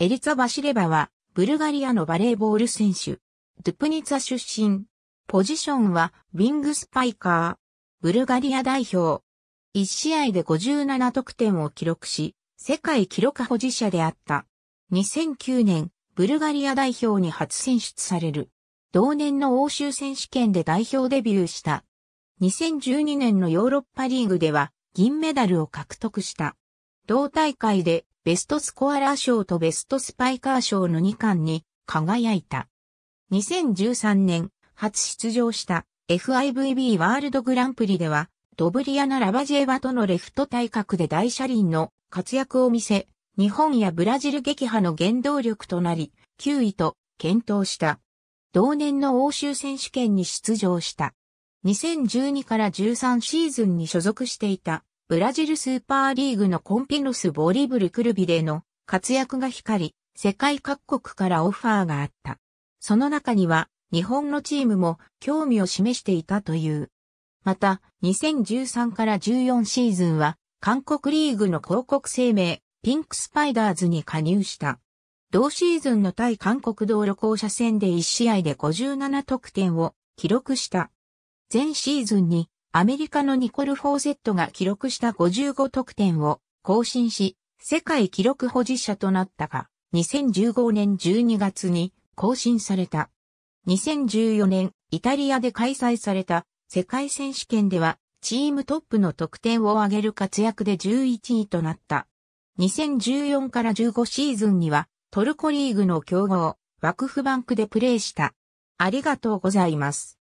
エリツァ・バシレバは、ブルガリアのバレーボール選手。ドゥプニツァ出身。ポジションは、ウィングスパイカー。ブルガリア代表。1試合で57得点を記録し、世界記録保持者であった。2009年、ブルガリア代表に初選出される。同年の欧州選手権で代表デビューした。2012年のヨーロッパリーグでは、銀メダルを獲得した。同大会でベストスコアラー賞とベストスパイカー賞の2冠に輝いた。2013年、初出場した FIVB ワールドグランプリでは、ドブリアナ・ラバジエワとのレフト対角で大車輪の活躍を見せ、日本やブラジル撃破の原動力となり、9位と検討した。同年の欧州選手権に出場した。2012から13シーズンに所属していたブラジルスーパーリーグのコンピノス・ボリブル・クルビでの活躍が光り、世界各国からオファーがあった。その中には、日本のチームも興味を示していたという。また、2013から14シーズンは、韓国リーグの広告声明、ピンクスパイダーズに加入した。同シーズンの対韓国道路公社戦で1試合で57得点を記録した。前シーズンにアメリカのニコル・フォーセットが記録した55得点を更新し、世界記録保持者となったが、2015年12月に更新された。2014年、イタリアで開催された世界選手権では、チームトップの得点を上げる活躍で11位となった。2014から15シーズンには、トルコリーグの強豪、ワクフバンクでプレーした。ありがとうございます。